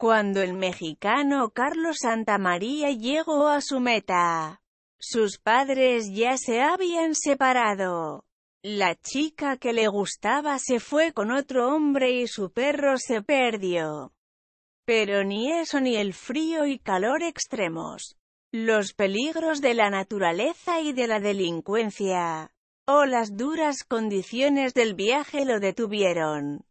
Cuando el mexicano Carlos Santa María llegó a su meta, sus padres ya se habían separado. La chica que le gustaba se fue con otro hombre y su perro se perdió. Pero ni eso ni el frío y calor extremos. Los peligros de la naturaleza y de la delincuencia. O las duras condiciones del viaje lo detuvieron.